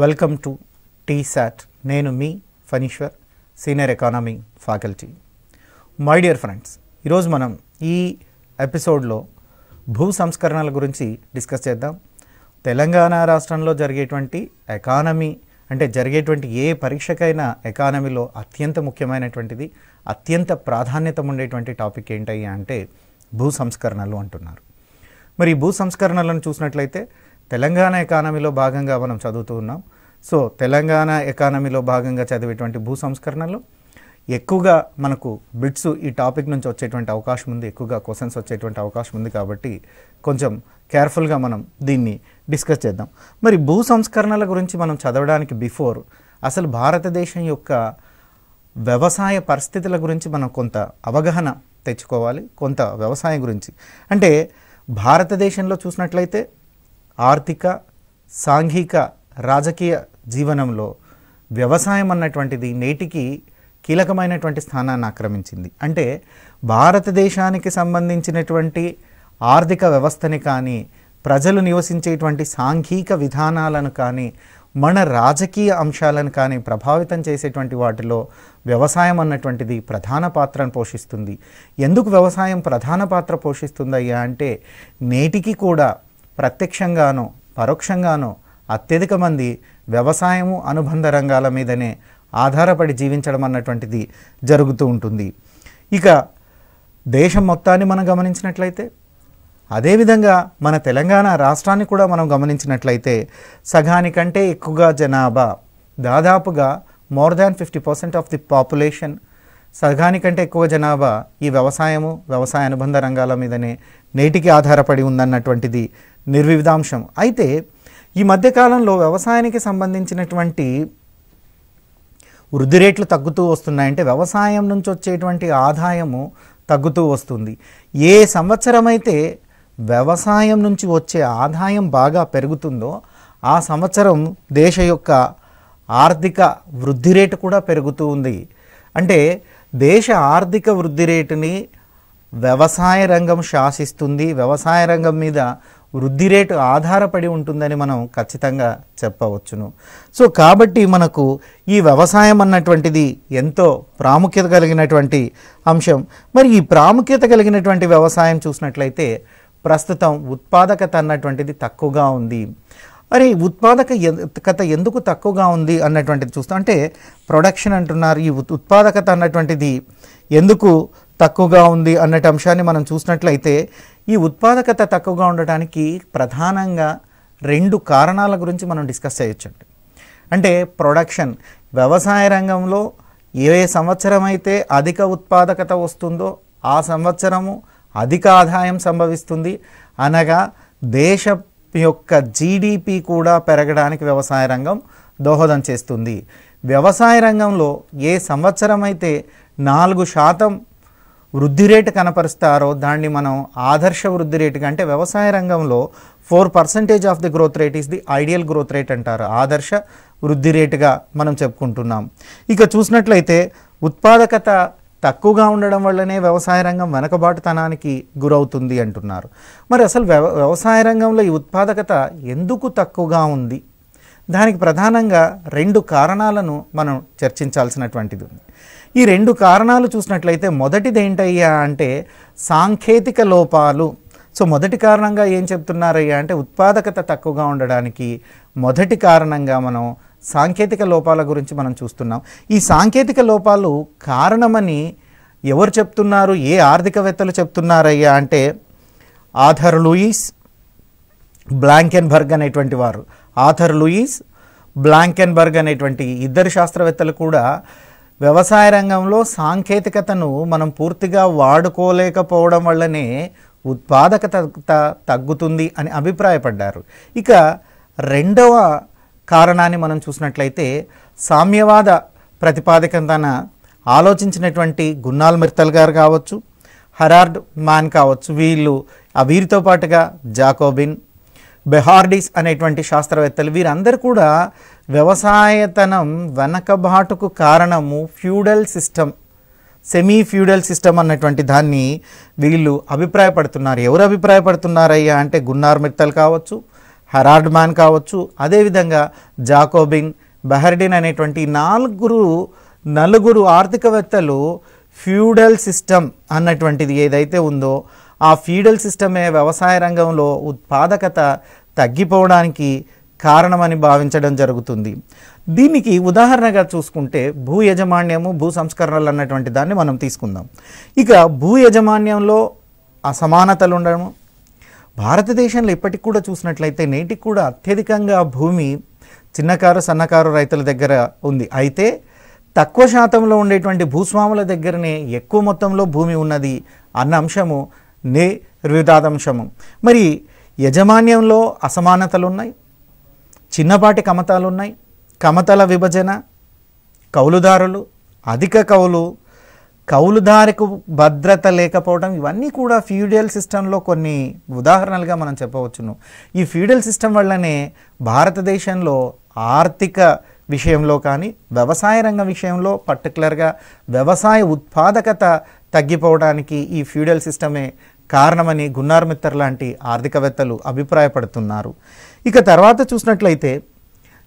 welcome to TSAT నేను మీ Phaniswar senior economy faculty my dear friends ఈరోజు మనం ఈ ఎపిసోడ్లో భూ సంస్కరణల గురించి డిస్కస్ చేద్దాం తెలంగాణ రాష్ట్రంలో జరిగేటువంటి ఎకానమీ అంటే జరిగేటువంటి ఏ పరీక్షకైనా ఎకానమీలో అత్యంత ముఖ్యమైనటువంటిది అత్యంత ప్రాధాన్యత ఉండేటువంటి టాపిక్ ఏంటి అంటే భూ సంస్కరణలు అంటున్నారు మరి భూ సంస్కరణలను చూసినట్లయితే తెలంగాణ ఎకానమీలో భాగంగా మనం చదువుతూ ఉన్నాం సో తెలంగాణ ఎకానమీలో భాగంగా చదివేటువంటి భూ సంస్కరణలు ఎక్కువగా మనకు బిట్స్ ఈ టాపిక్ నుంచి వచ్చేటువంటి అవకాశం ఉంది ఎక్కువగా క్వశ్చన్స్ వచ్చేటువంటి అవకాశం ఉంది కాబట్టి కొంచెం కేర్ఫుల్గా మనం దీన్ని డిస్కస్ చేద్దాం మరి భూ సంస్కరణల గురించి మనం చదవడానికి బిఫోర్ అసలు భారతదేశం యొక్క వ్యవసాయ పరిస్థితుల గురించి మనం కొంత అవగాహన తెచ్చుకోవాలి కొంత వ్యవసాయం గురించి అంటే భారతదేశంలో చూసినట్లయితే ఆర్థిక సాంఘిక రాజకీయ జీవనంలో వ్యవసాయం అన్నటువంటిది నేటికి కీలకమైనటువంటి స్థానాన్ని ఆక్రమించింది అంటే భారతదేశానికి సంబంధించినటువంటి ఆర్థిక వ్యవస్థని కానీ ప్రజలు నివసించేటువంటి సాంఘిక విధానాలను కానీ మన రాజకీయ అంశాలను కానీ ప్రభావితం చేసేటువంటి వాటిలో వ్యవసాయం అన్నటువంటిది ప్రధాన పాత్రను పోషిస్తుంది ఎందుకు వ్యవసాయం ప్రధాన పాత్ర పోషిస్తుందయ్యా అంటే నేటికి కూడా ప్రత్యక్షంగానో పరోక్షంగానో అత్యధిక మంది వ్యవసాయము అనుబంధ రంగాల మీదనే ఆధారపడి జీవించడం అన్నటువంటిది జరుగుతూ ఉంటుంది ఇక దేశం మొత్తాన్ని మనం గమనించినట్లయితే అదేవిధంగా మన తెలంగాణ రాష్ట్రాన్ని కూడా మనం గమనించినట్లయితే సగానికంటే ఎక్కువగా జనాభా దాదాపుగా more than fifty percent of the population సగానికంటే ఎక్కువ జనాభా ఈ వ్యవసాయము వ్యవసాయ అనుబంధ రంగాల మీదనే నేటికి ఆధారపడి ఉందన్నటువంటిది నిర్వివిధాంశం అయితే ఈ మధ్యకాలంలో వ్యవసాయానికి సంబంధించినటువంటి వృద్ధి రేట్లు తగ్గుతూ వస్తున్నాయంటే వ్యవసాయం నుంచి వచ్చేటువంటి ఆదాయము తగ్గుతూ వస్తుంది ఏ సంవత్సరమైతే వ్యవసాయం నుంచి వచ్చే ఆదాయం బాగా పెరుగుతుందో ఆ సంవత్సరం దేశ యొక్క ఆర్థిక వృద్ధి రేటు కూడా పెరుగుతూ ఉంది అంటే దేశ ఆర్థిక వృద్ధి రేటుని వ్యవసాయ రంగం శాసిస్తుంది వ్యవసాయ రంగం మీద వృద్ధి రేటు ఆధారపడి ఉంటుందని మనం ఖచ్చితంగా చెప్పవచ్చును సో కాబట్టి మనకు ఈ వ్యవసాయం అన్నటువంటిది ఎంతో ప్రాముఖ్యత కలిగినటువంటి అంశం మరి ఈ ప్రాముఖ్యత కలిగినటువంటి వ్యవసాయం చూసినట్లయితే ప్రస్తుతం ఉత్పాదకత అన్నటువంటిది తక్కువగా ఉంది మరి ఉత్పాదక కథ ఎందుకు తక్కువగా ఉంది అన్నటువంటిది చూస్తాం అంటే ప్రొడక్షన్ అంటున్నారు ఈ ఉత్పాదకత అన్నటువంటిది ఎందుకు తక్కువగా ఉంది అన్నటి అంశాన్ని మనం చూసినట్లయితే ఈ ఉత్పాదకత తక్కువగా ఉండటానికి ప్రధానంగా రెండు కారణాల గురించి మనం డిస్కస్ చేయొచ్చండి అంటే ప్రొడక్షన్ వ్యవసాయ రంగంలో ఏ సంవత్సరం అయితే అధిక ఉత్పాదకత వస్తుందో ఆ సంవత్సరము అధిక ఆదాయం సంభవిస్తుంది అనగా దేశ యొక్క జీడిపి కూడా పెరగడానికి వ్యవసాయ రంగం దోహదం చేస్తుంది వ్యవసాయ రంగంలో ఏ సంవత్సరం అయితే నాలుగు శాతం వృద్ధి రేటు కనపరుస్తారో దాన్ని మనం ఆదర్శ వృద్ధి రేటు అంటే వ్యవసాయ రంగంలో four percentage of the growth rate is the ideal growth rate అంటారు ఆదర్శ వృద్ధి రేటుగా మనం చెప్పుకుంటున్నాం ఇక చూసినట్లయితే ఉత్పాదకత తక్కువగా ఉండడం వల్లనే వ్యవసాయ రంగం వెనకబాటుతనానికి గురవుతుంది అంటున్నారు మరి అసలు వ్యవసాయ రంగంలో ఈ ఉత్పాదకత ఎందుకు తక్కువగా ఉంది దానికి ప్రధానంగా రెండు కారణాలను మనం చర్చించాల్సినటువంటిది ఉంది ఈ రెండు కారణాలు చూసినట్లయితే మొదటిది ఏంటయ్యా అంటే సాంకేతిక లోపాలు సో మొదటి కారణంగా ఏం చెప్తున్నారయ్యా అంటే ఉత్పాదకత తక్కువగా ఉండడానికి మొదటి కారణంగా మనం సాంకేతిక లోపాల గురించి మనం చూస్తున్నాం ఈ సాంకేతిక లోపాలు కారణమని ఎవరు చెప్తున్నారు ఏ ఆర్థికవేత్తలు చెప్తున్నారయ్యా అంటే ఆథర్ లూయిస్ బ్లాంకెన్బర్గ్ అనేటువంటి వారు ఆథర్ లూయిస్ బ్లాంకెన్బర్గ్ అనేటువంటి ఇద్దరు శాస్త్రవేత్తలు కూడా వ్యవసాయ రంగంలో సాంకేతికతను మనం పూర్తిగా వాడుకోలేకపోవడం వల్లనే ఉత్పాదకత తగ్గుతుంది అని అభిప్రాయపడ్డారు ఇక రెండవ కారణాన్ని మనం చూసినట్లయితే సామ్యవాద తన ఆలోచించినటువంటి గున్నాల్ మిర్తల్ గారు కావచ్చు హరార్డ్ మ్యాన్ కావచ్చు వీళ్ళు ఆ వీరితో పాటుగా జాకోబిన్ బెహార్డిస్ అనేటువంటి శాస్త్రవేత్తలు వీరందరూ కూడా వ్యవసాయతనం వెనకబాటుకు కారణము feudal system semi feudal system అన్నటువంటి దాన్ని వీళ్ళు అభిప్రాయపడుతున్నారు ఎవరు అభిప్రాయపడుతున్నారయ్యా అంటే గున్నార్ మిర్తలు కావచ్చు హెరార్డ్ మ్యాన్ కావచ్చు అదేవిధంగా జాకోబిన్ బెహర్డిన్ అనేటువంటి నాలుగురు నలుగురు ఆర్థికవేత్తలు ఫ్యూడల్ సిస్టమ్ అన్నటువంటిది ఏదైతే ఉందో ఆ ఫ్యూడల్ సిస్టమే వ్యవసాయ రంగంలో ఉత్పాదకత తగ్గిపోవడానికి కారణమని భావించడం జరుగుతుంది దీనికి ఉదాహరణగా చూసుకుంటే భూ యజమాన్యము భూ సంస్కరణలు అన్నటువంటి దాన్ని మనం తీసుకుందాం ఇక భూ యజమాన్యంలో అసమానతలు ఉండడము భారతదేశంలో ఇప్పటికి కూడా చూసినట్లయితే నేటికి కూడా అత్యధికంగా భూమి చిన్నకారు సన్నకారు రైతుల దగ్గర ఉంది అయితే తక్కువ శాతంలో ఉండేటువంటి భూస్వాముల దగ్గరనే ఎక్కువ మొత్తంలో భూమి ఉన్నది అన్న అంశము నిర్విదాదంశము మరి యజమాన్యంలో ఉన్నాయి చిన్నపాటి కమతాలున్నాయి కమతల విభజన కౌలుదారులు అధిక కౌలు కౌలుదారికు భద్రత లేకపోవడం ఇవన్నీ కూడా ఫ్యూడియల్ సిస్టంలో కొన్ని ఉదాహరణలుగా మనం చెప్పవచ్చును ఈ ఫ్యూడియల్ సిస్టమ్ వల్లనే భారతదేశంలో ఆర్థిక విషయంలో కానీ వ్యవసాయ రంగ విషయంలో పర్టికులర్గా వ్యవసాయ ఉత్పాదకత తగ్గిపోవడానికి ఈ ఫ్యూడల్ సిస్టమే కారణమని గున్నార్ మిత్తర్ లాంటి ఆర్థికవేత్తలు అభిప్రాయపడుతున్నారు ఇక తర్వాత చూసినట్లయితే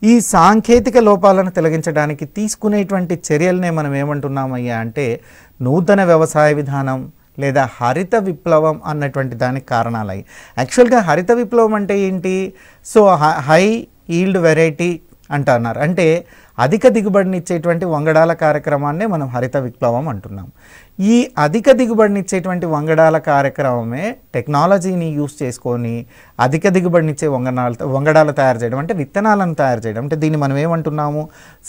ఈ సాంకేతిక లోపాలను తొలగించడానికి తీసుకునేటువంటి చర్యలనే మనం ఏమంటున్నామయ్యా అంటే నూతన వ్యవసాయ విధానం లేదా హరిత విప్లవం అన్నటువంటి దానికి కారణాలయ్యి యాక్చువల్గా హరిత విప్లవం అంటే ఏంటి సో హై ఈల్డ్ వెరైటీ అంటున్నారు అంటే అధిక దిగుబడిని ఇచ్చేటువంటి వంగడాల కార్యక్రమాన్నే మనం హరిత విప్లవం అంటున్నాం ఈ అధిక దిగుబడినిచ్చేటువంటి వంగడాల కార్యక్రమమే టెక్నాలజీని యూస్ చేసుకొని అధిక దిగుబడినిచ్చే వంగడాలు వంగడాలు తయారు చేయడం అంటే విత్తనాలను తయారు చేయడం అంటే దీన్ని మనం ఏమంటున్నాము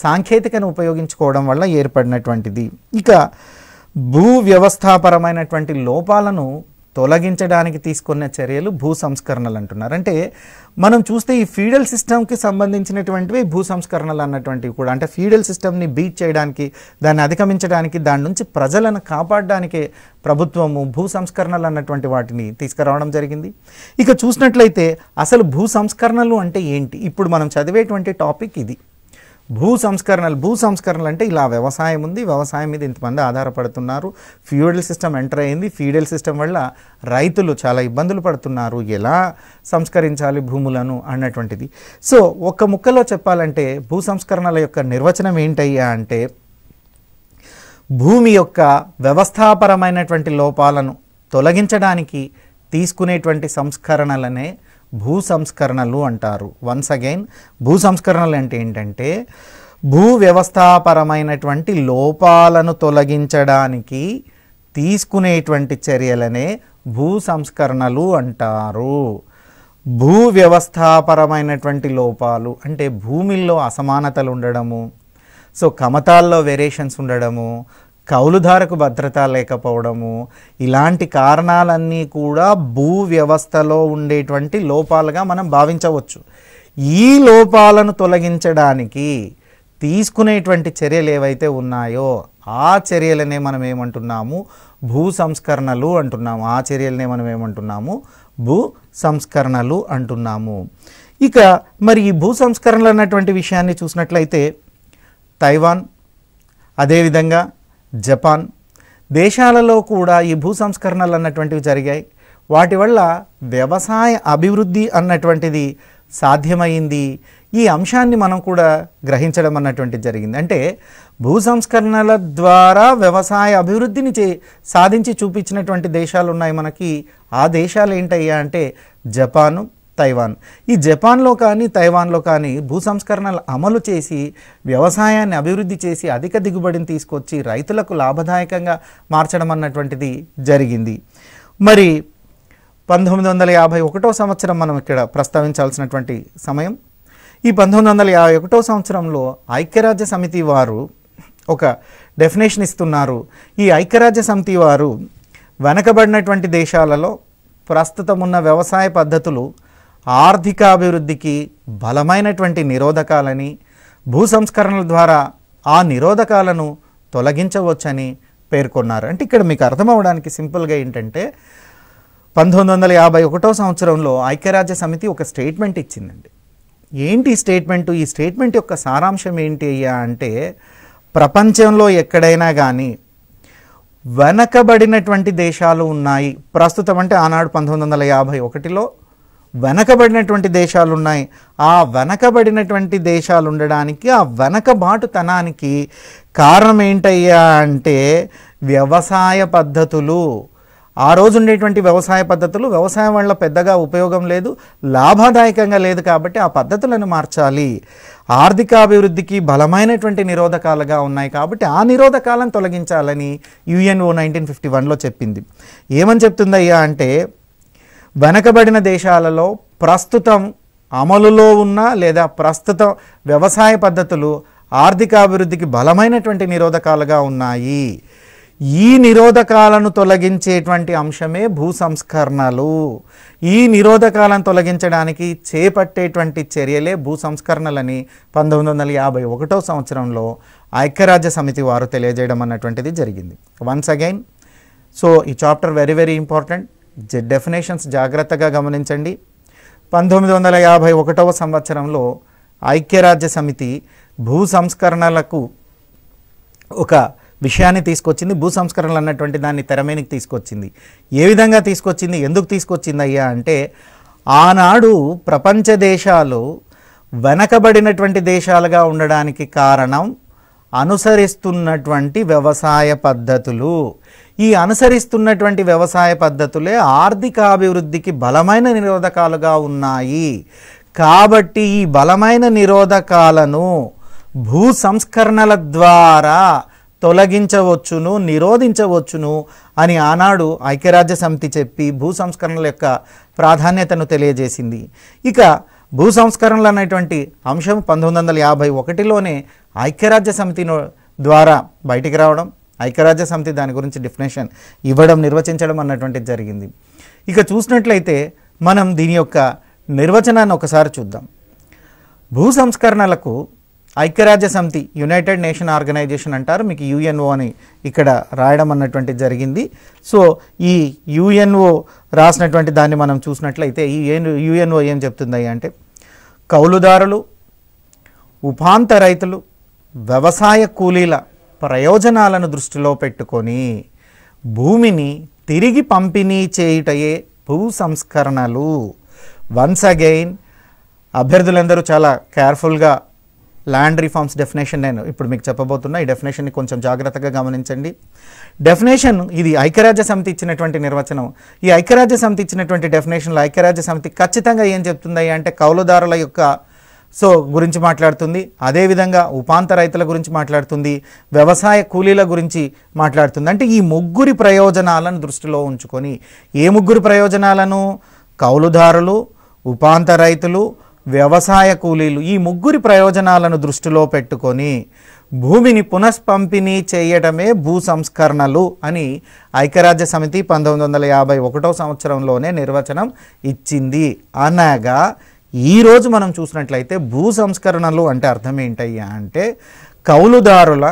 సాంకేతికను ఉపయోగించుకోవడం వల్ల ఏర్పడినటువంటిది ఇక భూ వ్యవస్థాపరమైనటువంటి లోపాలను తొలగించడానికి తీసుకున్న చర్యలు భూ సంస్కరణలు అంటున్నారు అంటే మనం చూస్తే ఈ ఫీడల్ సిస్టమ్కి సంబంధించినటువంటివి భూ సంస్కరణలు అన్నటువంటివి కూడా అంటే ఫీడల్ సిస్టమ్ని బీచ్ చేయడానికి దాన్ని అధిగమించడానికి దాని నుంచి ప్రజలను కాపాడడానికి ప్రభుత్వము భూ సంస్కరణలు అన్నటువంటి వాటిని తీసుకురావడం జరిగింది ఇక చూసినట్లయితే అసలు భూ సంస్కరణలు అంటే ఏంటి ఇప్పుడు మనం చదివేటువంటి టాపిక్ ఇది భూ సంస్కరణలు భూ సంస్కరణలు అంటే ఇలా వ్యవసాయం ఉంది వ్యవసాయం మీద ఇంతమంది ఆధారపడుతున్నారు ఫ్యూడల్ సిస్టమ్ ఎంటర్ అయింది ఫ్యూడల్ సిస్టమ్ వల్ల రైతులు చాలా ఇబ్బందులు పడుతున్నారు ఎలా సంస్కరించాలి భూములను అన్నటువంటిది సో ఒక్క ముక్కలో చెప్పాలంటే భూ సంస్కరణల యొక్క నిర్వచనం ఏంటయ్యా అంటే భూమి యొక్క వ్యవస్థాపరమైనటువంటి లోపాలను తొలగించడానికి తీసుకునేటువంటి సంస్కరణలనే భూ సంస్కరణలు అంటారు వన్స్ అగైన్ భూ సంస్కరణలు అంటే ఏంటంటే భూ వ్యవస్థాపరమైనటువంటి లోపాలను తొలగించడానికి తీసుకునేటువంటి చర్యలనే భూ సంస్కరణలు అంటారు భూ వ్యవస్థాపరమైనటువంటి లోపాలు అంటే భూమిల్లో అసమానతలు ఉండడము సో కమతాల్లో వేరియేషన్స్ ఉండడము కౌలుధారకు భద్రత లేకపోవడము ఇలాంటి కారణాలన్నీ కూడా భూ వ్యవస్థలో ఉండేటువంటి లోపాలుగా మనం భావించవచ్చు ఈ లోపాలను తొలగించడానికి తీసుకునేటువంటి చర్యలు ఏవైతే ఉన్నాయో ఆ చర్యలనే మనం ఏమంటున్నాము భూ సంస్కరణలు అంటున్నాము ఆ చర్యలనే మనం ఏమంటున్నాము భూ సంస్కరణలు అంటున్నాము ఇక మరి ఈ భూ సంస్కరణలు అన్నటువంటి విషయాన్ని చూసినట్లయితే తైవాన్ అదేవిధంగా జపాన్ దేశాలలో కూడా ఈ భూ సంస్కరణలు అన్నటువంటివి జరిగాయి వాటి వల్ల వ్యవసాయ అభివృద్ధి అన్నటువంటిది సాధ్యమైంది ఈ అంశాన్ని మనం కూడా గ్రహించడం అన్నటువంటిది జరిగింది అంటే భూ సంస్కరణల ద్వారా వ్యవసాయ అభివృద్ధిని చే సాధించి చూపించినటువంటి దేశాలు ఉన్నాయి మనకి ఆ దేశాలు ఏంటయ్యా అంటే జపాను తైవాన్ ఈ జపాన్లో కానీ తైవాన్లో కానీ భూ సంస్కరణలు అమలు చేసి వ్యవసాయాన్ని అభివృద్ధి చేసి అధిక దిగుబడిని తీసుకొచ్చి రైతులకు లాభదాయకంగా మార్చడం అన్నటువంటిది జరిగింది మరి పంతొమ్మిది వందల యాభై ఒకటో సంవత్సరం మనం ఇక్కడ ప్రస్తావించాల్సినటువంటి సమయం ఈ పంతొమ్మిది వందల యాభై ఒకటో సంవత్సరంలో ఐక్యరాజ్య సమితి వారు ఒక డెఫినేషన్ ఇస్తున్నారు ఈ ఐక్యరాజ్య సమితి వారు వెనకబడినటువంటి దేశాలలో ప్రస్తుతం ఉన్న వ్యవసాయ పద్ధతులు ఆర్థికాభివృద్ధికి బలమైనటువంటి నిరోధకాలని భూ సంస్కరణల ద్వారా ఆ నిరోధకాలను తొలగించవచ్చని పేర్కొన్నారు అంటే ఇక్కడ మీకు అర్థం అవడానికి సింపుల్గా ఏంటంటే పంతొమ్మిది వందల యాభై ఒకటో సంవత్సరంలో ఐక్యరాజ్య సమితి ఒక స్టేట్మెంట్ ఇచ్చిందండి ఏంటి స్టేట్మెంట్ ఈ స్టేట్మెంట్ యొక్క సారాంశం ఏంటి అయ్యా అంటే ప్రపంచంలో ఎక్కడైనా కానీ వెనకబడినటువంటి దేశాలు ఉన్నాయి ప్రస్తుతం అంటే ఆనాడు పంతొమ్మిది వందల యాభై ఒకటిలో వెనకబడినటువంటి దేశాలు ఉన్నాయి ఆ వెనకబడినటువంటి దేశాలు ఉండడానికి ఆ వెనకబాటుతనానికి కారణం ఏంటయ్యా అంటే వ్యవసాయ పద్ధతులు ఆ రోజు ఉండేటువంటి వ్యవసాయ పద్ధతులు వ్యవసాయం వల్ల పెద్దగా ఉపయోగం లేదు లాభదాయకంగా లేదు కాబట్టి ఆ పద్ధతులను మార్చాలి ఆర్థికాభివృద్ధికి బలమైనటువంటి నిరోధకాలుగా ఉన్నాయి కాబట్టి ఆ నిరోధకాలను తొలగించాలని యుఎన్ఓ నైన్టీన్ ఫిఫ్టీ వన్లో చెప్పింది ఏమని చెప్తుందయ్యా అంటే వెనకబడిన దేశాలలో ప్రస్తుతం అమలులో ఉన్న లేదా ప్రస్తుత వ్యవసాయ పద్ధతులు ఆర్థిక అభివృద్ధికి బలమైనటువంటి నిరోధకాలుగా ఉన్నాయి ఈ నిరోధకాలను తొలగించేటువంటి అంశమే భూ సంస్కరణలు ఈ నిరోధకాలను తొలగించడానికి చేపట్టేటువంటి చర్యలే భూ సంస్కరణలని పంతొమ్మిది వందల యాభై ఒకటో సంవత్సరంలో ఐక్యరాజ్య సమితి వారు తెలియజేయడం అన్నటువంటిది జరిగింది వన్స్ అగైన్ సో ఈ chapter very very important definitions జాగ్రత్తగా గమనించండి పంతొమ్మిది వందల యాభై ఒకటవ సంవత్సరంలో ఐక్యరాజ్య సమితి భూ సంస్కరణలకు ఒక విషయాన్ని తీసుకొచ్చింది భూ సంస్కరణలు అన్నటువంటి దాన్ని తెరమేనికి తీసుకొచ్చింది ఏ విధంగా తీసుకొచ్చింది ఎందుకు తీసుకొచ్చింది అయ్యా అంటే ఆనాడు ప్రపంచ దేశాలు వెనకబడినటువంటి దేశాలుగా ఉండడానికి కారణం అనుసరిస్తున్నటువంటి వ్యవసాయ పద్ధతులు ఈ అనుసరిస్తున్నటువంటి వ్యవసాయ పద్ధతులే ఆర్థిక అభివృద్ధికి బలమైన నిరోధకాలుగా ఉన్నాయి కాబట్టి ఈ బలమైన నిరోధకాలను భూ సంస్కరణల ద్వారా తొలగించవచ్చును నిరోధించవచ్చును అని ఆనాడు ఐక్యరాజ్య సమితి చెప్పి భూ సంస్కరణల యొక్క ప్రాధాన్యతను తెలియజేసింది ఇక భూ సంస్కరణలు అనేటువంటి అంశం పంతొమ్మిది వందల యాభై ఒకటిలోనే ఐక్యరాజ్య సమితి ద్వారా బయటికి రావడం ఐక్యరాజ్య సమితి దాని గురించి డిఫినేషన్ ఇవ్వడం నిర్వచించడం అన్నటువంటిది జరిగింది ఇక చూసినట్లయితే మనం దీని యొక్క నిర్వచనాన్ని ఒకసారి చూద్దాం భూ సంస్కరణలకు ఐక్యరాజ్య సమితి యునైటెడ్ నేషన్ ఆర్గనైజేషన్ అంటారు మీకు యుఎన్ఓ అని ఇక్కడ రాయడం అన్నటువంటి జరిగింది సో ఈ యుఎన్ఓ రాసినటువంటి దాన్ని మనం చూసినట్లయితే ఈ యుఎన్ఓ ఏం చెప్తుంది అంటే కౌలుదారులు ఉపాంత రైతులు వ్యవసాయ కూలీల ప్రయోజనాలను దృష్టిలో పెట్టుకొని భూమిని తిరిగి పంపిణీ చేయుటయే భూ సంస్కరణలు వన్స్ అగైన్ అభ్యర్థులందరూ చాలా కేర్ఫుల్గా ల్యాండ్ రిఫార్మ్స్ డెఫినేషన్ నేను ఇప్పుడు మీకు చెప్పబోతున్నా ఈ డెఫినేషన్ని కొంచెం జాగ్రత్తగా గమనించండి డెఫినేషన్ ఇది ఐక్యరాజ్య సమితి ఇచ్చినటువంటి నిర్వచనం ఈ ఐక్యరాజ్య సమితి ఇచ్చినటువంటి డెఫినేషన్లో ఐక్యరాజ్య సమితి ఖచ్చితంగా ఏం చెప్తుంది అంటే కౌలుదారుల యొక్క సో గురించి మాట్లాడుతుంది అదేవిధంగా ఉపాంత రైతుల గురించి మాట్లాడుతుంది వ్యవసాయ కూలీల గురించి మాట్లాడుతుంది అంటే ఈ ముగ్గురి ప్రయోజనాలను దృష్టిలో ఉంచుకొని ఏ ముగ్గురు ప్రయోజనాలను కౌలుదారులు ఉపాంత రైతులు వ్యవసాయ కూలీలు ఈ ముగ్గురి ప్రయోజనాలను దృష్టిలో పెట్టుకొని భూమిని పునఃపంపిణీ చేయటమే భూ సంస్కరణలు అని ఐక్యరాజ్య సమితి పంతొమ్మిది వందల యాభై ఒకటో సంవత్సరంలోనే నిర్వచనం ఇచ్చింది అనగా ఈరోజు మనం చూసినట్లయితే భూ సంస్కరణలు అంటే అర్థం ఏంటయ్యా అంటే కౌలుదారుల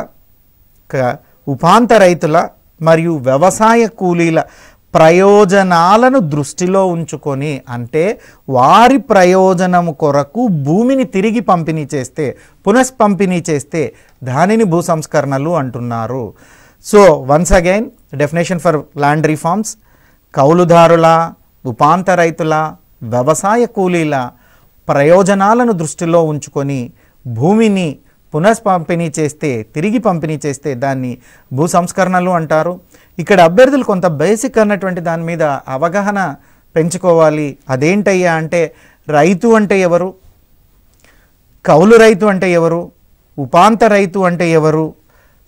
ఉపాంత రైతుల మరియు వ్యవసాయ కూలీల ప్రయోజనాలను దృష్టిలో ఉంచుకొని అంటే వారి ప్రయోజనం కొరకు భూమిని తిరిగి పంపిణీ చేస్తే పునఃపంపిణీ చేస్తే దానిని భూ సంస్కరణలు అంటున్నారు so once again definition for land reforms కౌలుదారుల ఉపాంత రైతుల వ్యవసాయ కూలీల ప్రయోజనాలను దృష్టిలో ఉంచుకొని భూమిని పునఃపంపిణీ చేస్తే తిరిగి పంపిణీ చేస్తే దాన్ని భూ సంస్కరణలు అంటారు ఇక్కడ అభ్యర్థులు కొంత బేసిక్ అన్నటువంటి దాని మీద అవగాహన పెంచుకోవాలి అదేంటయ్యా అంటే రైతు అంటే ఎవరు కౌలు రైతు అంటే ఎవరు ఉపాంత రైతు అంటే ఎవరు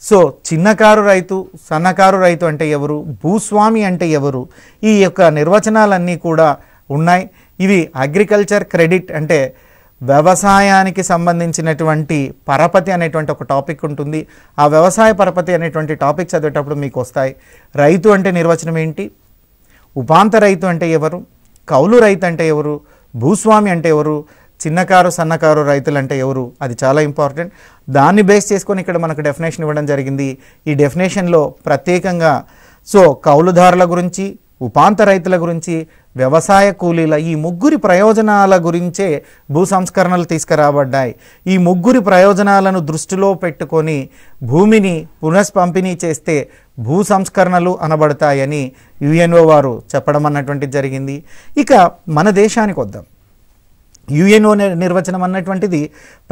సో చిన్నకారు రైతు సన్నకారు రైతు అంటే ఎవరు భూస్వామి అంటే ఎవరు ఈ యొక్క నిర్వచనాలన్నీ కూడా ఉన్నాయి ఇవి అగ్రికల్చర్ క్రెడిట్ అంటే వ్యవసాయానికి సంబంధించినటువంటి పరపతి అనేటువంటి ఒక టాపిక్ ఉంటుంది ఆ వ్యవసాయ పరపతి అనేటువంటి టాపిక్ చదివేటప్పుడు మీకు వస్తాయి రైతు అంటే నిర్వచనం ఏంటి ఉపాంత రైతు అంటే ఎవరు కౌలు రైతు అంటే ఎవరు భూస్వామి అంటే ఎవరు చిన్నకారు సన్నకారు రైతులు అంటే ఎవరు అది చాలా ఇంపార్టెంట్ దాన్ని బేస్ చేసుకొని ఇక్కడ మనకు డెఫినేషన్ ఇవ్వడం జరిగింది ఈ డెఫినేషన్లో ప్రత్యేకంగా సో కౌలుదారుల గురించి ఉపాంత రైతుల గురించి వ్యవసాయ కూలీల ఈ ముగ్గురి ప్రయోజనాల గురించే భూ సంస్కరణలు తీసుకురాబడ్డాయి ఈ ముగ్గురి ప్రయోజనాలను దృష్టిలో పెట్టుకొని భూమిని పునఃపంపిణీ చేస్తే భూ సంస్కరణలు అనబడతాయని యుఎన్ఓ వారు చెప్పడం అన్నటువంటి జరిగింది ఇక మన దేశానికి వద్దాం యుఎన్ఓ నిర్వచనం అన్నటువంటిది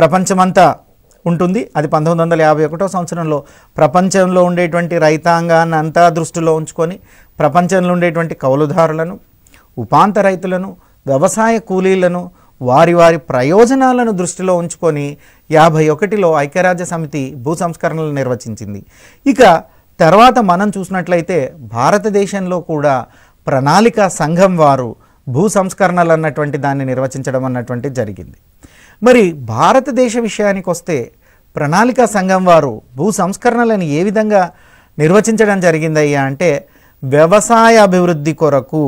ప్రపంచమంతా ఉంటుంది అది పంతొమ్మిది వందల యాభై ఒకటో సంవత్సరంలో ప్రపంచంలో ఉండేటువంటి రైతాంగాన్ని అంతా దృష్టిలో ఉంచుకొని ప్రపంచంలో ఉండేటువంటి కౌలుదారులను ఉపాంత రైతులను వ్యవసాయ కూలీలను వారి వారి ప్రయోజనాలను దృష్టిలో ఉంచుకొని యాభై ఒకటిలో ఐక్యరాజ్య సమితి భూ సంస్కరణలు నిర్వచించింది ఇక తర్వాత మనం చూసినట్లయితే భారతదేశంలో కూడా ప్రణాళిక సంఘం వారు భూ సంస్కరణలు అన్నటువంటి దాన్ని నిర్వచించడం అన్నటువంటి జరిగింది మరి భారతదేశ విషయానికి వస్తే ప్రణాళికా సంఘం వారు భూ సంస్కరణలను ఏ విధంగా నిర్వచించడం జరిగిందయ్యా అంటే వ్యవసాయ అభివృద్ధి కొరకు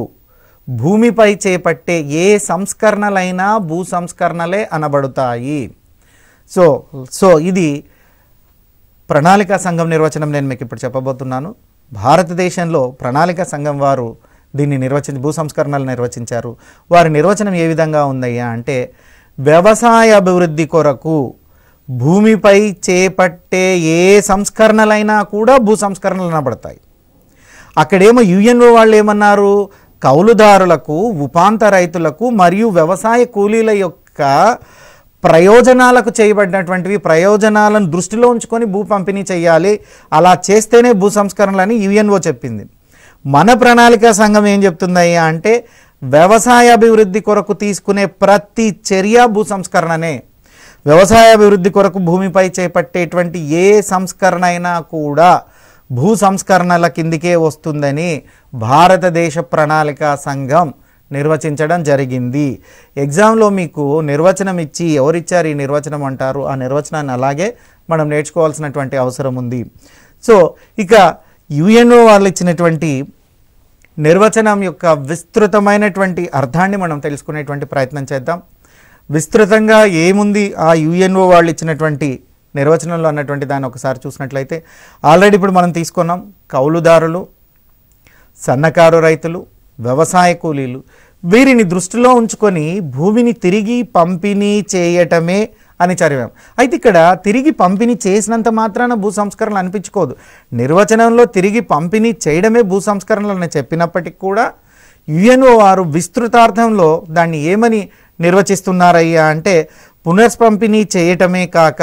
భూమిపై చేపట్టే ఏ సంస్కరణలైనా భూ సంస్కరణలే అనబడతాయి సో సో ఇది ప్రణాళికా సంఘం నిర్వచనం నేను మీకు ఇప్పుడు చెప్పబోతున్నాను భారతదేశంలో ప్రణాళికా సంఘం వారు దీన్ని నిర్వచించి భూ సంస్కరణలు నిర్వచించారు వారి నిర్వచనం ఏ విధంగా ఉందయ్యా అంటే వ్యవసాయ అభివృద్ధి కొరకు భూమిపై చేపట్టే ఏ సంస్కరణలైనా కూడా భూ సంస్కరణలు వినబడతాయి అక్కడేమో యుఎన్ఓ వాళ్ళు ఏమన్నారు కౌలుదారులకు ఉపాంత రైతులకు మరియు వ్యవసాయ కూలీల యొక్క ప్రయోజనాలకు చేయబడినటువంటివి ప్రయోజనాలను దృష్టిలో ఉంచుకొని భూ పంపిణీ చేయాలి అలా చేస్తేనే భూ సంస్కరణలని యుఎన్ఓ చెప్పింది మన ప్రణాళిక సంఘం ఏం చెప్తుందయ్యా అంటే వ్యవసాయ అభివృద్ధి కొరకు తీసుకునే ప్రతి చర్య భూ సంస్కరణనే వ్యవసాయ అభివృద్ధి కొరకు భూమిపై చేపట్టేటువంటి ఏ సంస్కరణ అయినా కూడా భూ సంస్కరణల కిందికే వస్తుందని భారతదేశ ప్రణాళిక సంఘం నిర్వచించడం జరిగింది ఎగ్జామ్లో మీకు నిర్వచనం ఇచ్చి ఎవరిచ్చారు ఈ నిర్వచనం అంటారు ఆ నిర్వచనాన్ని అలాగే మనం నేర్చుకోవాల్సినటువంటి అవసరం ఉంది సో ఇక యుఎన్ఓ వాళ్ళు ఇచ్చినటువంటి నిర్వచనం యొక్క విస్తృతమైనటువంటి అర్థాన్ని మనం తెలుసుకునేటువంటి ప్రయత్నం చేద్దాం విస్తృతంగా ఏముంది ఆ యుఎన్ఓ వాళ్ళు ఇచ్చినటువంటి నిర్వచనంలో అన్నటువంటి దాన్ని ఒకసారి చూసినట్లయితే ఆల్రెడీ ఇప్పుడు మనం తీసుకున్నాం కౌలుదారులు సన్నకారు రైతులు వ్యవసాయ కూలీలు వీరిని దృష్టిలో ఉంచుకొని భూమిని తిరిగి పంపిణీ చేయటమే అని చదివాం అయితే ఇక్కడ తిరిగి పంపిణీ చేసినంత మాత్రాన భూ సంస్కరణలు అనిపించుకోదు నిర్వచనంలో తిరిగి పంపిణీ చేయడమే భూ సంస్కరణలు అని చెప్పినప్పటికీ కూడా యుఎన్ఓ వారు విస్తృతార్థంలో దాన్ని ఏమని నిర్వచిస్తున్నారయ్యా అంటే పునఃపంపిణీ చేయటమే కాక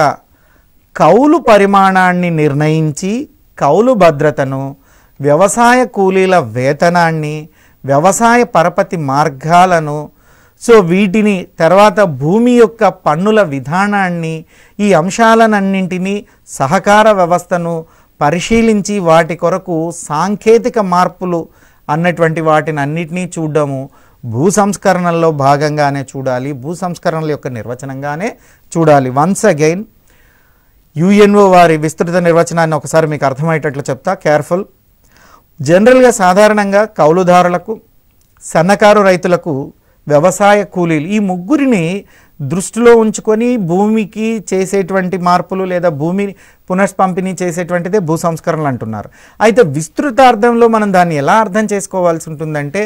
కౌలు పరిమాణాన్ని నిర్ణయించి కౌలు భద్రతను వ్యవసాయ కూలీల వేతనాన్ని వ్యవసాయ పరపతి మార్గాలను సో వీటిని తర్వాత భూమి యొక్క పన్నుల విధానాన్ని ఈ అంశాలనన్నింటినీ సహకార వ్యవస్థను పరిశీలించి వాటి కొరకు సాంకేతిక మార్పులు అన్నటువంటి వాటిని అన్నిటినీ చూడడము భూ సంస్కరణల్లో భాగంగానే చూడాలి భూ సంస్కరణల యొక్క నిర్వచనంగానే చూడాలి వన్స్ అగైన్ యుఎన్ఓ వారి విస్తృత నిర్వచనాన్ని ఒకసారి మీకు అర్థమయ్యేటట్లు చెప్తా కేర్ఫుల్ జనరల్గా సాధారణంగా కౌలుదారులకు సన్నకారు రైతులకు వ్యవసాయ కూలీలు ఈ ముగ్గురిని దృష్టిలో ఉంచుకొని భూమికి చేసేటువంటి మార్పులు లేదా భూమి పునఃపంపిణీ చేసేటువంటిదే భూ సంస్కరణలు అంటున్నారు అయితే విస్తృత అర్థంలో మనం దాన్ని ఎలా అర్థం చేసుకోవాల్సి ఉంటుందంటే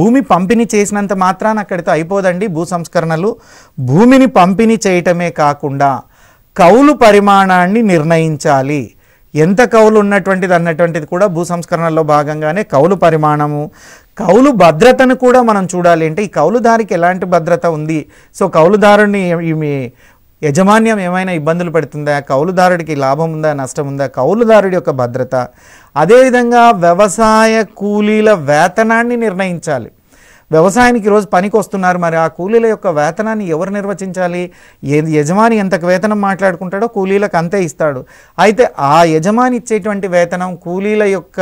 భూమి పంపిణీ చేసినంత మాత్రాన అక్కడితో అయిపోదండి భూ సంస్కరణలు భూమిని పంపిణీ చేయటమే కాకుండా కౌలు పరిమాణాన్ని నిర్ణయించాలి ఎంత కౌలు ఉన్నటువంటిది అన్నటువంటిది కూడా భూ సంస్కరణలో భాగంగానే కౌలు పరిమాణము కౌలు భద్రతను కూడా మనం చూడాలి అంటే ఈ కౌలుదారికి ఎలాంటి భద్రత ఉంది సో కౌలుదారుని యజమాన్యం ఏమైనా ఇబ్బందులు పెడుతుందా కౌలుదారుడికి లాభం ఉందా నష్టం ఉందా కౌలుదారుడి యొక్క భద్రత అదేవిధంగా వ్యవసాయ కూలీల వేతనాన్ని నిర్ణయించాలి వ్యవసాయానికి ఈరోజు పనికి వస్తున్నారు మరి ఆ కూలీల యొక్క వేతనాన్ని ఎవరు నిర్వచించాలి ఏది యజమాని ఎంతకు వేతనం మాట్లాడుకుంటాడో కూలీలకు అంతే ఇస్తాడు అయితే ఆ యజమాని ఇచ్చేటువంటి వేతనం కూలీల యొక్క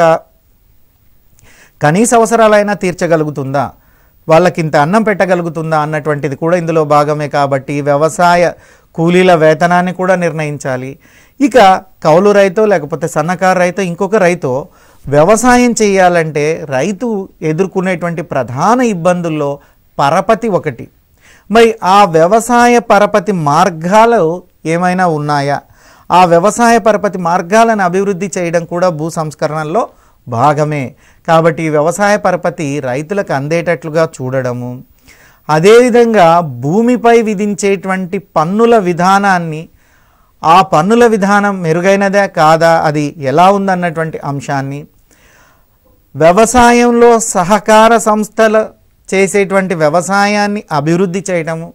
కనీస అవసరాలైనా తీర్చగలుగుతుందా వాళ్ళకింత అన్నం పెట్టగలుగుతుందా అన్నటువంటిది కూడా ఇందులో భాగమే కాబట్టి వ్యవసాయ కూలీల వేతనాన్ని కూడా నిర్ణయించాలి ఇక కౌలు రైతో లేకపోతే సన్నకారు రైతో ఇంకొక రైతో వ్యవసాయం చేయాలంటే రైతు ఎదుర్కొనేటువంటి ప్రధాన ఇబ్బందుల్లో పరపతి ఒకటి మరి ఆ వ్యవసాయ పరపతి మార్గాలు ఏమైనా ఉన్నాయా ఆ వ్యవసాయ పరపతి మార్గాలను అభివృద్ధి చేయడం కూడా భూ సంస్కరణల్లో భాగమే కాబట్టి వ్యవసాయ పరపతి రైతులకు అందేటట్లుగా చూడడము అదేవిధంగా భూమిపై విధించేటువంటి పన్నుల విధానాన్ని ఆ పన్నుల విధానం మెరుగైనదే కాదా అది ఎలా ఉందన్నటువంటి అంశాన్ని వ్యవసాయంలో సహకార సంస్థల చేసేటువంటి వ్యవసాయాన్ని అభివృద్ధి చేయడము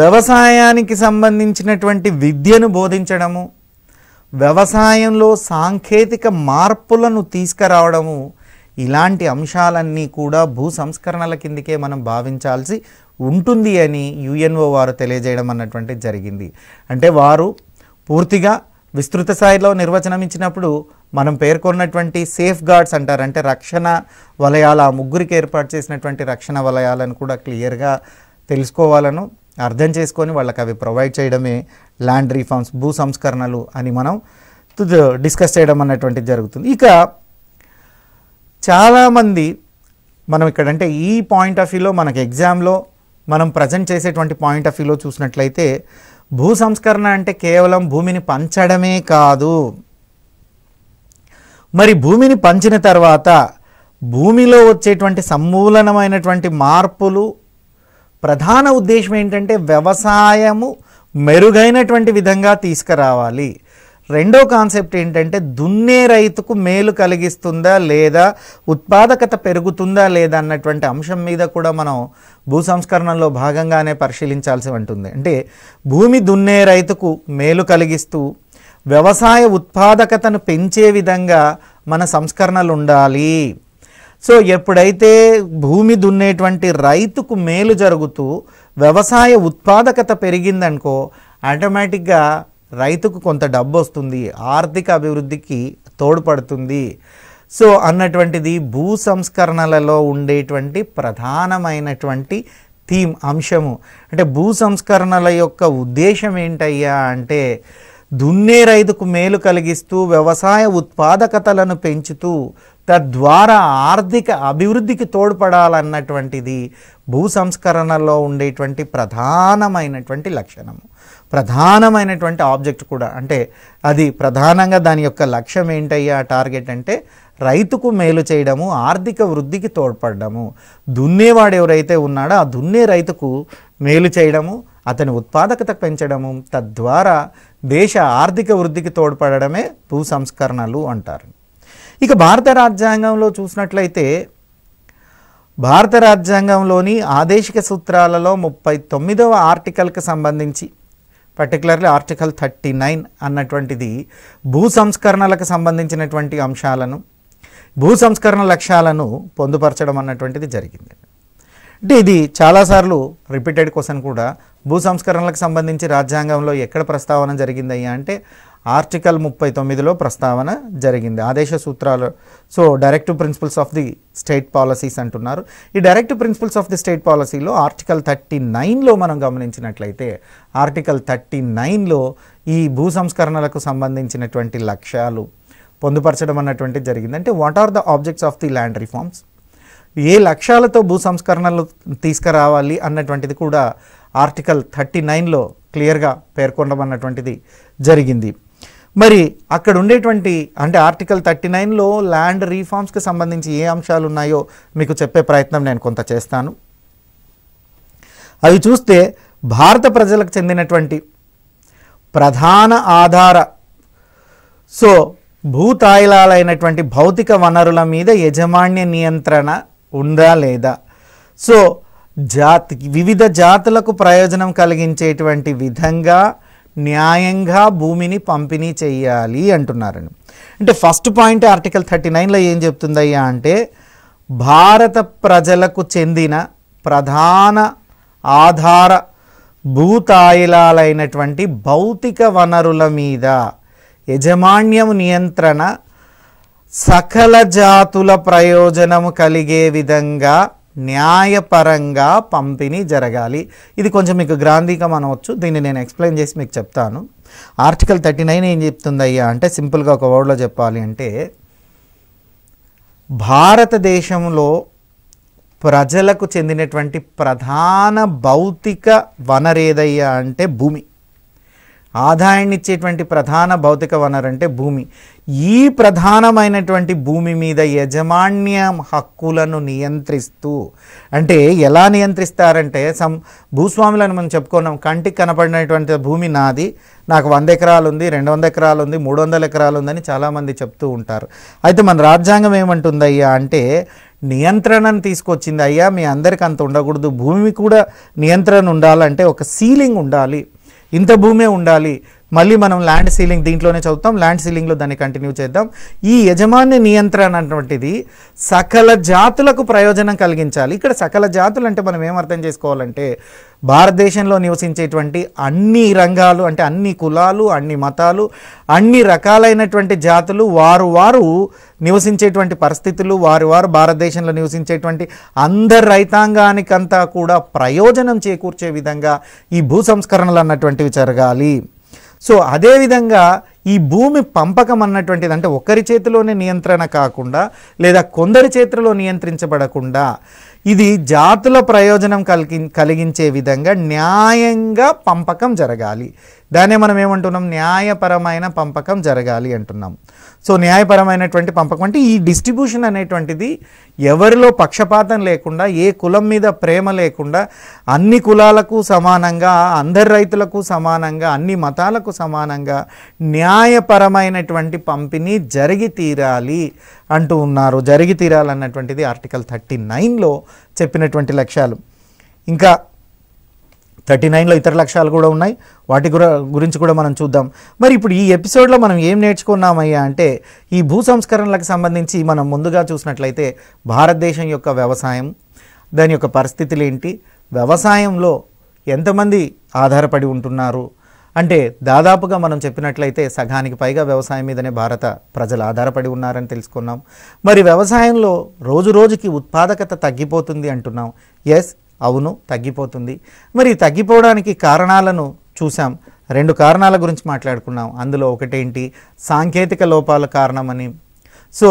వ్యవసాయానికి సంబంధించినటువంటి విద్యను బోధించడము వ్యవసాయంలో సాంకేతిక మార్పులను తీసుకురావడము ఇలాంటి అంశాలన్నీ కూడా భూ సంస్కరణల కిందకే మనం భావించాల్సి ఉంటుంది అని యుఎన్ఓ వారు తెలియజేయడం అన్నటువంటి జరిగింది అంటే వారు పూర్తిగా విస్తృత స్థాయిలో నిర్వచనం ఇచ్చినప్పుడు మనం పేర్కొన్నటువంటి సేఫ్ గార్డ్స్ అంటారు అంటే రక్షణ వలయాలు ఆ ముగ్గురికి ఏర్పాటు చేసినటువంటి రక్షణ వలయాలను కూడా క్లియర్గా తెలుసుకోవాలను అర్థం చేసుకొని వాళ్ళకి అవి ప్రొవైడ్ చేయడమే ల్యాండ్ రీఫార్మ్స్ భూ సంస్కరణలు అని మనం డిస్కస్ చేయడం అనేటువంటిది జరుగుతుంది ఇక చాలామంది మనం ఇక్కడ అంటే ఈ పాయింట్ ఆఫ్ వ్యూలో మనకు ఎగ్జామ్లో మనం ప్రజెంట్ చేసేటువంటి పాయింట్ ఆఫ్ వ్యూలో చూసినట్లయితే భూ సంస్కరణ అంటే కేవలం భూమిని పంచడమే కాదు మరి భూమిని పంచిన తర్వాత భూమిలో వచ్చేటువంటి సమూలనమైనటువంటి మార్పులు ప్రధాన ఉద్దేశం ఏంటంటే వ్యవసాయము మెరుగైనటువంటి విధంగా తీసుకురావాలి రెండో కాన్సెప్ట్ ఏంటంటే దున్నే రైతుకు మేలు కలిగిస్తుందా లేదా ఉత్పాదకత పెరుగుతుందా లేదా అన్నటువంటి అంశం మీద కూడా మనం భూ సంస్కరణలో భాగంగానే పరిశీలించాల్సి ఉంటుంది అంటే భూమి దున్నే రైతుకు మేలు కలిగిస్తూ వ్యవసాయ ఉత్పాదకతను పెంచే విధంగా మన సంస్కరణలు ఉండాలి సో ఎప్పుడైతే భూమి దున్నేటువంటి రైతుకు మేలు జరుగుతూ వ్యవసాయ ఉత్పాదకత పెరిగిందనుకో ఆటోమేటిక్గా రైతుకు కొంత డబ్బు వస్తుంది ఆర్థిక అభివృద్ధికి తోడ్పడుతుంది సో అన్నటువంటిది భూ సంస్కరణలలో ఉండేటువంటి ప్రధానమైనటువంటి థీమ్ అంశము అంటే భూ సంస్కరణల యొక్క ఉద్దేశం ఏంటయ్యా అంటే దున్నే రైతుకు మేలు కలిగిస్తూ వ్యవసాయ ఉత్పాదకతలను పెంచుతూ తద్వారా ఆర్థిక అభివృద్ధికి తోడ్పడాలన్నటువంటిది భూ సంస్కరణలో ఉండేటువంటి ప్రధానమైనటువంటి లక్షణము ప్రధానమైనటువంటి ఆబ్జెక్ట్ కూడా అంటే అది ప్రధానంగా దాని యొక్క లక్ష్యం ఏంటయ్యా టార్గెట్ అంటే రైతుకు మేలు చేయడము ఆర్థిక వృద్ధికి తోడ్పడము దున్నేవాడు ఎవరైతే ఉన్నాడో ఆ దున్నే రైతుకు మేలు చేయడము అతని ఉత్పాదకత పెంచడము తద్వారా దేశ ఆర్థిక వృద్ధికి తోడ్పడమే భూ సంస్కరణలు అంటారు ఇక భారత రాజ్యాంగంలో చూసినట్లయితే భారత రాజ్యాంగంలోని ఆదేశిక సూత్రాలలో ముప్పై తొమ్మిదవ ఆర్టికల్కి సంబంధించి పర్టికులర్లీ ఆర్టికల్ థర్టీ నైన్ అన్నటువంటిది భూ సంస్కరణలకు సంబంధించినటువంటి అంశాలను భూ సంస్కరణ లక్ష్యాలను పొందుపరచడం అన్నటువంటిది జరిగింది అంటే ఇది చాలాసార్లు రిపీటెడ్ క్వశ్చన్ కూడా భూ సంస్కరణలకు సంబంధించి రాజ్యాంగంలో ఎక్కడ ప్రస్తావన జరిగిందయ్యా అంటే ఆర్టికల్ ముప్పై తొమ్మిదిలో ప్రస్తావన జరిగింది ఆదేశ సూత్రాలు so directive principles of the state policies అంటున్నారు ఈ directive principles of the state పాలసీలో ఆర్టికల్ థర్టీ నైన్లో మనం గమనించినట్లయితే ఆర్టికల్ థర్టీ నైన్లో ఈ భూ సంస్కరణలకు సంబంధించినటువంటి లక్ష్యాలు పొందుపరచడం అన్నటువంటి జరిగింది అంటే what are the objects of the land reforms ఏ లక్ష్యాలతో భూ సంస్కరణలు తీసుకురావాలి అన్నటువంటిది కూడా ఆర్టికల్ థర్టీ నైన్లో క్లియర్గా పేర్కొనడం అన్నటువంటిది జరిగింది మరి అక్కడ ఉండేటువంటి అంటే ఆర్టికల్ థర్టీ నైన్లో ల్యాండ్ రీఫార్మ్స్కి సంబంధించి ఏ అంశాలు ఉన్నాయో మీకు చెప్పే ప్రయత్నం నేను కొంత చేస్తాను అవి చూస్తే భారత ప్రజలకు చెందినటువంటి ప్రధాన ఆధార సో భూతాయిలాలైనటువంటి భౌతిక వనరుల మీద యజమాన్య నియంత్రణ ఉందా లేదా సో జాతి వివిధ జాతులకు ప్రయోజనం కలిగించేటువంటి విధంగా న్యాయంగా భూమిని పంపిణీ చేయాలి అంటున్నారని అంటే ఫస్ట్ పాయింట్ ఆర్టికల్ థర్టీ నైన్లో ఏం చెప్తుందయ్యా అంటే భారత ప్రజలకు చెందిన ప్రధాన ఆధార భూతాయిలాలైనటువంటి భౌతిక వనరుల మీద యజమాన్యం నియంత్రణ సకల జాతుల ప్రయోజనము కలిగే విధంగా న్యాయపరంగా పంపిణీ జరగాలి ఇది కొంచెం మీకు గ్రాంధికం అనవచ్చు దీన్ని నేను ఎక్స్ప్లెయిన్ చేసి మీకు చెప్తాను ఆర్టికల్ థర్టీ నైన్ ఏం చెప్తుంది అయ్యా అంటే సింపుల్గా ఒక వర్డ్లో చెప్పాలి అంటే భారతదేశంలో ప్రజలకు చెందినటువంటి ప్రధాన భౌతిక వనరేదయ్యా అంటే భూమి ఆదాయాన్ని ఇచ్చేటువంటి ప్రధాన భౌతిక వనరు అంటే భూమి ఈ ప్రధానమైనటువంటి భూమి మీద యజమాన్య హక్కులను నియంత్రిస్తూ అంటే ఎలా నియంత్రిస్తారంటే సం భూస్వాములను మనం చెప్పుకున్నాం కంటికి కనపడినటువంటి భూమి నాది నాకు వంద ఎకరాలు ఉంది రెండు వంద ఎకరాలు ఉంది మూడు వందల ఎకరాలు ఉందని చాలామంది చెప్తూ ఉంటారు అయితే మన రాజ్యాంగం ఏమంటుందయ్యా అంటే నియంత్రణను తీసుకొచ్చింది అయ్యా మీ అందరికీ అంత ఉండకూడదు భూమి కూడా నియంత్రణ ఉండాలంటే ఒక సీలింగ్ ఉండాలి ఇంత భూమే ఉండాలి మళ్ళీ మనం ల్యాండ్ సీలింగ్ దీంట్లోనే చదువుతాం ల్యాండ్ సీలింగ్లో దాన్ని కంటిన్యూ చేద్దాం ఈ యజమాన్య నియంత్రణ అన్నటువంటిది సకల జాతులకు ప్రయోజనం కలిగించాలి ఇక్కడ సకల జాతులు అంటే మనం ఏమర్థం చేసుకోవాలంటే భారతదేశంలో నివసించేటువంటి అన్ని రంగాలు అంటే అన్ని కులాలు అన్ని మతాలు అన్ని రకాలైనటువంటి జాతులు వారు వారు నివసించేటువంటి పరిస్థితులు వారు వారు భారతదేశంలో నివసించేటువంటి అందరి రైతాంగానికంతా కూడా ప్రయోజనం చేకూర్చే విధంగా ఈ భూ సంస్కరణలు అన్నటువంటివి జరగాలి సో అదేవిధంగా ఈ భూమి పంపకం అన్నటువంటిది అంటే ఒకరి చేతిలోనే నియంత్రణ కాకుండా లేదా కొందరి చేతిలో నియంత్రించబడకుండా ఇది జాతుల ప్రయోజనం కలిగి కలిగించే విధంగా న్యాయంగా పంపకం జరగాలి దాన్నే మనం ఏమంటున్నాం న్యాయపరమైన పంపకం జరగాలి అంటున్నాం సో న్యాయపరమైనటువంటి పంపకం అంటే ఈ డిస్ట్రిబ్యూషన్ అనేటువంటిది ఎవరిలో పక్షపాతం లేకుండా ఏ కులం మీద ప్రేమ లేకుండా అన్ని కులాలకు సమానంగా అందరి రైతులకు సమానంగా అన్ని మతాలకు సమానంగా న్యాయపరమైనటువంటి పంపిణీ జరిగి తీరాలి అంటూ ఉన్నారు జరిగి తీరాలన్నటువంటిది ఆర్టికల్ థర్టీ నైన్లో చెప్పినటువంటి లక్ష్యాలు ఇంకా థర్టీ నైన్లో ఇతర లక్ష్యాలు కూడా ఉన్నాయి వాటి గురించి కూడా మనం చూద్దాం మరి ఇప్పుడు ఈ ఎపిసోడ్లో మనం ఏం నేర్చుకున్నామయ్యా అంటే ఈ భూ సంస్కరణలకు సంబంధించి మనం ముందుగా చూసినట్లయితే భారతదేశం యొక్క వ్యవసాయం దాని యొక్క పరిస్థితులు ఏంటి వ్యవసాయంలో ఎంతమంది ఆధారపడి ఉంటున్నారు అంటే దాదాపుగా మనం చెప్పినట్లయితే సగానికి పైగా వ్యవసాయం మీదనే భారత ప్రజలు ఆధారపడి ఉన్నారని తెలుసుకున్నాం మరి వ్యవసాయంలో రోజు రోజుకి ఉత్పాదకత తగ్గిపోతుంది అంటున్నాం ఎస్ అవును తగ్గిపోతుంది మరి తగ్గిపోవడానికి కారణాలను చూసాం రెండు కారణాల గురించి మాట్లాడుకున్నాం అందులో ఒకటేంటి సాంకేతిక లోపాల కారణమని సో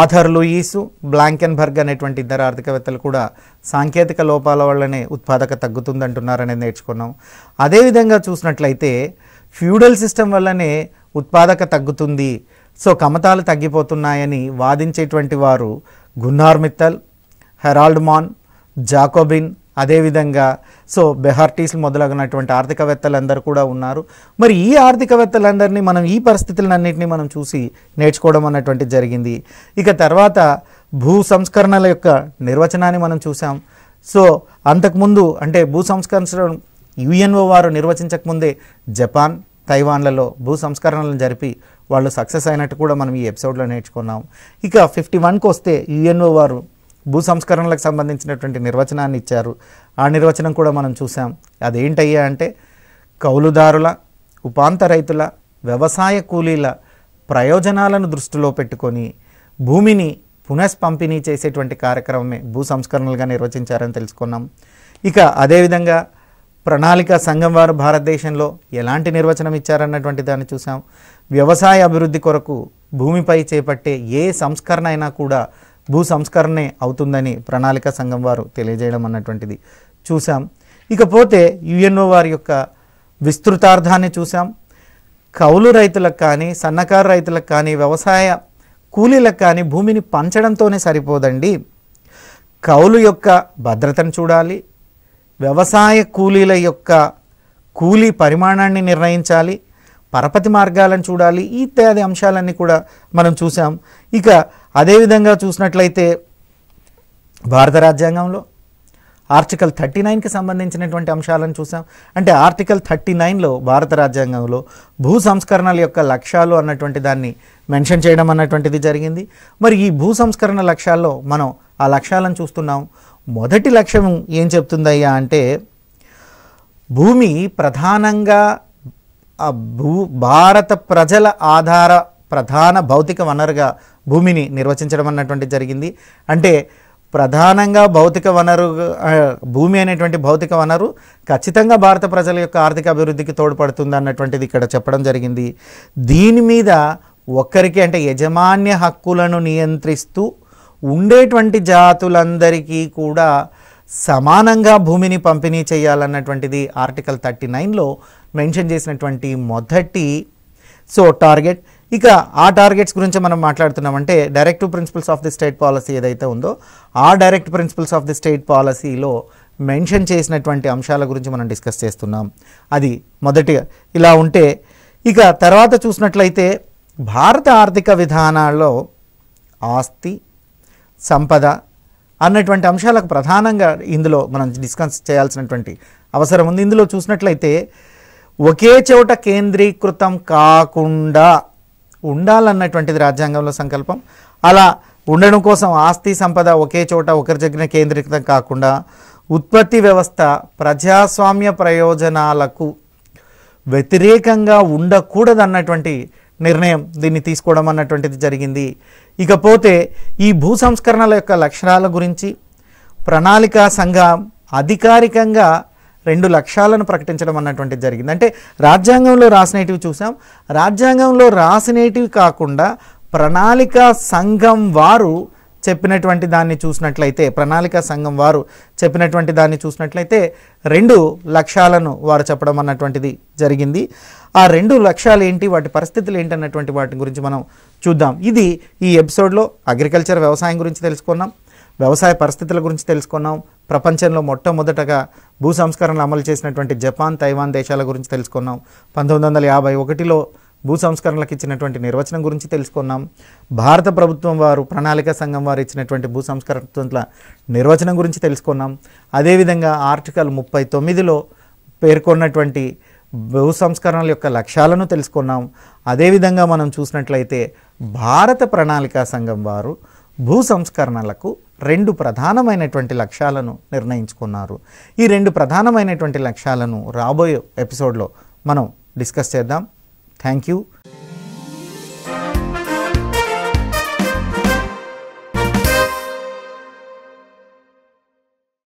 ఆథర్ లూయిసు బ్లాంకెన్బర్గ్ అనేటువంటి ఇద్దరు ఆర్థికవేత్తలు కూడా సాంకేతిక లోపాల వల్లనే ఉత్పాదక తగ్గుతుందంటున్నారనేది నేర్చుకున్నాం అదేవిధంగా చూసినట్లయితే ఫ్యూడల్ సిస్టమ్ వల్లనే ఉత్పాదక తగ్గుతుంది సో కమతాలు తగ్గిపోతున్నాయని వాదించేటువంటి వారు గున్నార్ మిత్తల్ హెరాల్డ్ మాన్ జాకోబిన్ అదేవిధంగా సో బెహార్టీస్ మొదలగినటువంటి ఆర్థికవేత్తలందరూ కూడా ఉన్నారు మరి ఈ ఆర్థికవేత్తలందరినీ మనం ఈ పరిస్థితులన్నింటినీ మనం చూసి నేర్చుకోవడం అన్నటువంటి జరిగింది ఇక తర్వాత భూ సంస్కరణల యొక్క నిర్వచనాన్ని మనం చూసాం సో అంతకుముందు అంటే భూ సంస్కరణ యుఎన్ఓ వారు నిర్వచించకముందే జపాన్ తైవాన్లలో భూ సంస్కరణలను జరిపి వాళ్ళు సక్సెస్ అయినట్టు కూడా మనం ఈ ఎపిసోడ్లో నేర్చుకున్నాం ఇక ఫిఫ్టీ వన్కి వస్తే యుఎన్ఓ వారు భూ సంస్కరణలకు సంబంధించినటువంటి నిర్వచనాన్ని ఇచ్చారు ఆ నిర్వచనం కూడా మనం చూసాం అదేంటయ్యా అంటే కౌలుదారుల ఉపాంత రైతుల వ్యవసాయ కూలీల ప్రయోజనాలను దృష్టిలో పెట్టుకొని భూమిని పునఃపంపిణీ చేసేటువంటి కార్యక్రమమే భూ సంస్కరణలుగా నిర్వచించారని తెలుసుకున్నాం ఇక అదేవిధంగా ప్రణాళిక సంఘం వారు భారతదేశంలో ఎలాంటి నిర్వచనం ఇచ్చారన్నటువంటి దాన్ని చూసాం వ్యవసాయ అభివృద్ధి కొరకు భూమిపై చేపట్టే ఏ సంస్కరణ అయినా కూడా భూ సంస్కరణే అవుతుందని ప్రణాళిక సంఘం వారు తెలియజేయడం అన్నటువంటిది చూసాం ఇకపోతే యుఎన్ఓ వారి యొక్క విస్తృతార్థాన్ని చూసాం కౌలు రైతులకు కానీ సన్నకారు రైతులకు కానీ వ్యవసాయ కూలీలకు కానీ భూమిని పంచడంతోనే సరిపోదండి కౌలు యొక్క భద్రతను చూడాలి వ్యవసాయ కూలీల యొక్క కూలీ పరిమాణాన్ని నిర్ణయించాలి పరపతి మార్గాలను చూడాలి ఇత్యాది అంశాలన్నీ కూడా మనం చూసాం ఇక అదేవిధంగా చూసినట్లయితే భారత రాజ్యాంగంలో ఆర్టికల్ థర్టీ నైన్కి సంబంధించినటువంటి అంశాలను చూసాం అంటే ఆర్టికల్ థర్టీ నైన్లో భారత రాజ్యాంగంలో భూ సంస్కరణల యొక్క లక్ష్యాలు అన్నటువంటి దాన్ని మెన్షన్ చేయడం అన్నటువంటిది జరిగింది మరి ఈ భూ సంస్కరణ లక్ష్యాల్లో మనం ఆ లక్ష్యాలను చూస్తున్నాం మొదటి లక్ష్యం ఏం చెప్తుందయ్యా అంటే భూమి ప్రధానంగా భూ భారత ప్రజల ఆధార ప్రధాన భౌతిక వనరుగా భూమిని నిర్వచించడం అన్నటువంటి జరిగింది అంటే ప్రధానంగా భౌతిక వనరు భూమి అనేటువంటి భౌతిక వనరు ఖచ్చితంగా భారత ప్రజల యొక్క ఆర్థిక అభివృద్ధికి తోడ్పడుతుంది అన్నటువంటిది ఇక్కడ చెప్పడం జరిగింది దీని మీద ఒక్కరికి అంటే యజమాన్య హక్కులను నియంత్రిస్తూ ఉండేటువంటి జాతులందరికీ కూడా సమానంగా భూమిని పంపిణీ చేయాలన్నటువంటిది ఆర్టికల్ థర్టీ నైన్లో మెన్షన్ చేసినటువంటి మొదటి సో టార్గెట్ ఇక ఆ టార్గెట్స్ గురించి మనం మాట్లాడుతున్నామంటే directive principles of the state policy ఏదైతే ఉందో ఆ direct principles of the state పాలసీలో మెన్షన్ చేసినటువంటి అంశాల గురించి మనం డిస్కస్ చేస్తున్నాం అది మొదటిగా ఇలా ఉంటే ఇక తర్వాత చూసినట్లయితే భారత ఆర్థిక విధానాల్లో ఆస్తి సంపద అన్నటువంటి అంశాలకు ప్రధానంగా ఇందులో మనం డిస్కస్ చేయాల్సినటువంటి అవసరం ఉంది ఇందులో చూసినట్లయితే ఒకే చోట కేంద్రీకృతం కాకుండా ఉండాలన్నటువంటిది రాజ్యాంగంలో సంకల్పం అలా ఉండడం కోసం ఆస్తి సంపద ఒకే చోట ఒకరి దగ్గర కేంద్రీకృతం కాకుండా ఉత్పత్తి వ్యవస్థ ప్రజాస్వామ్య ప్రయోజనాలకు వ్యతిరేకంగా ఉండకూడదన్నటువంటి నిర్ణయం దీన్ని తీసుకోవడం అన్నటువంటిది జరిగింది ఇకపోతే ఈ భూ సంస్కరణల యొక్క లక్షణాల గురించి ప్రణాళికా సంఘం అధికారికంగా రెండు లక్ష్యాలను ప్రకటించడం అన్నటువంటిది జరిగింది అంటే రాజ్యాంగంలో రాసినటివి చూసాం రాజ్యాంగంలో రాసినటివి కాకుండా ప్రణాళిక సంఘం వారు చెప్పినటువంటి దాన్ని చూసినట్లయితే ప్రణాళిక సంఘం వారు చెప్పినటువంటి దాన్ని చూసినట్లయితే రెండు లక్ష్యాలను వారు చెప్పడం అన్నటువంటిది జరిగింది ఆ రెండు లక్ష్యాలు ఏంటి వాటి పరిస్థితులు ఏంటి అన్నటువంటి వాటి గురించి మనం చూద్దాం ఇది ఈ ఎపిసోడ్లో అగ్రికల్చర్ వ్యవసాయం గురించి తెలుసుకున్నాం వ్యవసాయ పరిస్థితుల గురించి తెలుసుకున్నాం ప్రపంచంలో మొట్టమొదటగా భూ సంస్కరణలు అమలు చేసినటువంటి జపాన్ తైవాన్ దేశాల గురించి తెలుసుకున్నాం పంతొమ్మిది వందల యాభై ఒకటిలో భూ సంస్కరణలకు ఇచ్చినటువంటి నిర్వచనం గురించి తెలుసుకున్నాం భారత ప్రభుత్వం వారు ప్రణాళిక సంఘం వారు ఇచ్చినటువంటి భూ సంస్కరణల నిర్వచనం గురించి తెలుసుకున్నాం అదేవిధంగా ఆర్టికల్ ముప్పై తొమ్మిదిలో పేర్కొన్నటువంటి భూ సంస్కరణల యొక్క లక్ష్యాలను తెలుసుకున్నాం అదేవిధంగా మనం చూసినట్లయితే భారత ప్రణాళికా సంఘం వారు భూ సంస్కరణలకు రెండు ప్రధానమైనటువంటి లక్ష్యాలను నిర్ణయించుకున్నారు ఈ రెండు ప్రధానమైనటువంటి లక్ష్యాలను రాబోయే ఎపిసోడ్లో మనం డిస్కస్ చేద్దాం థ్యాంక్ యూ